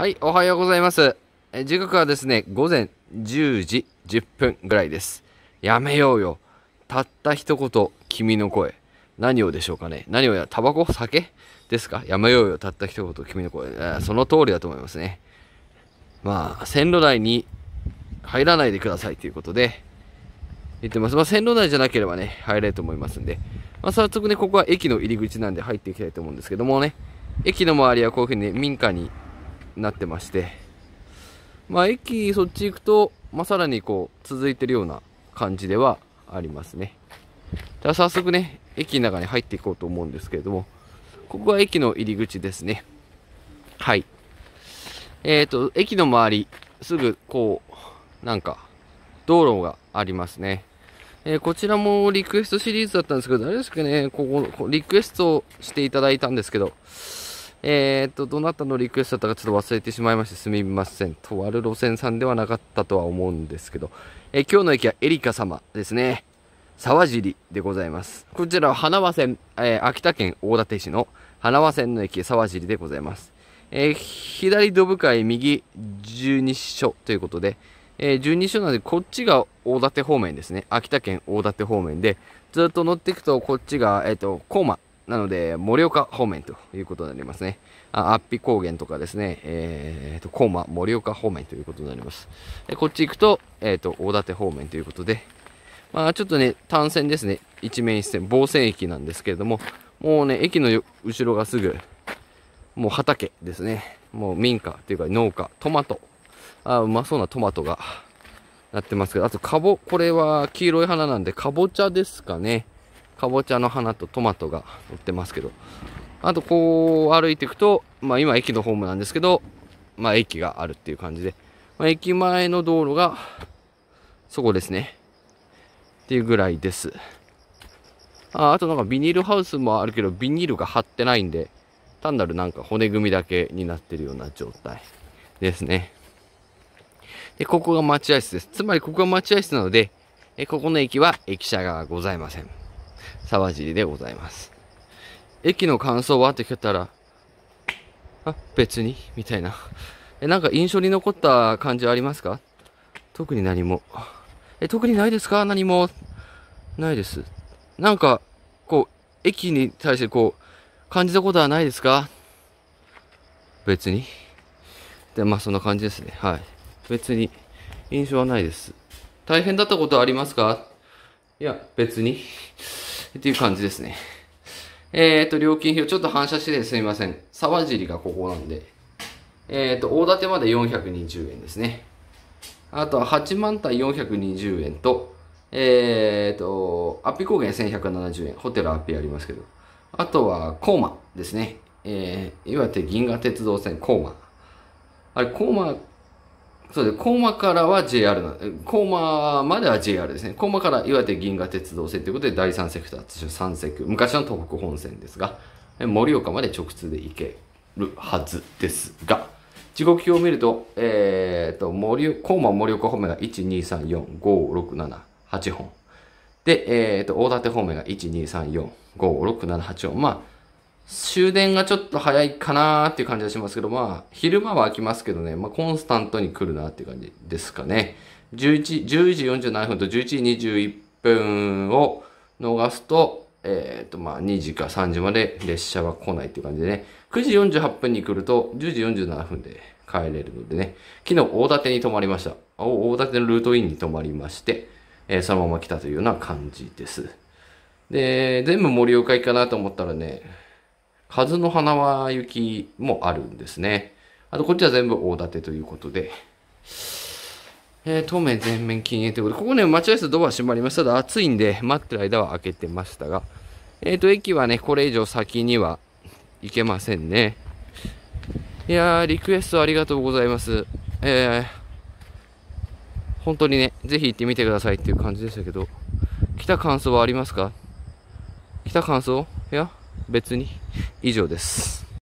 はい、おはようございます。え時刻はですね、午前10時10分ぐらいです。やめようよ。たった一言、君の声。何をでしょうかね。何をや、タバコ酒ですかやめようよ。たった一言、君の声。その通りだと思いますね。まあ、線路内に入らないでくださいということで、言ってます。まあ、線路内じゃなければね、入れると思いますんで。まあ、早速ね、ここは駅の入り口なんで入っていきたいと思うんですけどもね、駅の周りはこういうふうに、ね、民家になってまして、まあ、駅そっち行くと、まあ、さらにこう続いてるような感じではありますね。じゃあ早速ね、駅の中に入っていこうと思うんですけれども、ここは駅の入り口ですね。はい。えっ、ー、と、駅の周り、すぐこう、なんか、道路がありますね。えー、こちらもリクエストシリーズだったんですけど、誰ですかね、ここ、リクエストしていただいたんですけど、えー、っと、どなたのリクエストだったかちょっと忘れてしまいましてすみません。とある路線さんではなかったとは思うんですけど、えー、今日の駅はエリカ様ですね。沢尻でございます。こちらは花輪線、えー、秋田県大館市の花輪線の駅、沢尻でございます。え左ドブ海、右十二所ということで、えー、1所なので、こっちが大館方面ですね。秋田県大館方面で、ずっと乗っていくと、こっちが、えっ、と、なので、盛岡方面ということになりますね。あ安比高原とかですね、えーと、高馬、盛岡方面ということになります。でこっち行くと、えっ、ー、と、大館方面ということで、まあちょっとね、単線ですね。一面一線、防線駅なんですけれども、もうね、駅の後ろがすぐ、もう畑ですね。もう民家というか農家、トマト。あうまそうなトマトがなってますけど、あとかぼ、これは黄色い花なんで、かぼちゃですかね。かぼちゃの花とトマトが売ってますけど、あとこう歩いていくと、まあ今駅のホームなんですけど、まあ駅があるっていう感じで、まあ、駅前の道路がそこですね。っていうぐらいです。ああとなんかビニールハウスもあるけど、ビニールが張ってないんで、単なるなんか骨組みだけになってるような状態ですね。で、ここが待合室です。つまりここが待合室なので、えここの駅は駅舎がございません。沢尻でございます。駅の感想はって聞けたら、あ、別にみたいな。え、なんか印象に残った感じはありますか特に何も。え、特にないですか何も。ないです。なんか、こう、駅に対してこう、感じたことはないですか別に。で、まあそんな感じですね。はい。別に、印象はないです。大変だったことはありますかいや、別に。っていう感じですね。えっ、と、料金表、ちょっと反射してすみません。沢尻がここなんで。えっ、と、大館まで420円ですね。あとは8万体420円と、えっ、と、アッピ高原1170円。ホテルアッピありますけど。あとは、コーマですね。えー、岩手銀河鉄道線コーマ。あれ、コーマそうです。コーマからは JR な、コーマまでは JR ですね。コーマから岩手銀河鉄道線ということで第3セクター、通称セク、昔の東北本線ですが、盛岡まで直通で行けるはずですが、時刻表を見ると、えーと、盛コーマ盛岡方面が1、2、3、4、5、6、7、8本。で、えーと、大館方面が1、2、3、4、5、6、7、8本。まあ終電がちょっと早いかなーっていう感じがしますけど、まあ、昼間は空きますけどね、まあ、コンスタントに来るなっていう感じですかね。11、10時47分と11時21分を逃すと、えっ、ー、と、まあ、2時か3時まで列車は来ないっていう感じでね、9時48分に来ると、10時47分で帰れるのでね、昨日大館に泊まりました。大館のルートインに泊まりまして、えー、そのまま来たというような感じです。で、全部盛岡行かなと思ったらね、数の花は行きもあるんですね。あと、こっちは全部大館ということで。えー、当面全面禁煙ということで、ここね、待合室ドア閉まりました。ただ暑いんで、待ってる間は開けてましたが、えっ、ー、と、駅はね、これ以上先には行けませんね。いやー、リクエストありがとうございます。えー、本当にね、ぜひ行ってみてくださいっていう感じでしたけど、来た感想はありますか来た感想いや別に以上です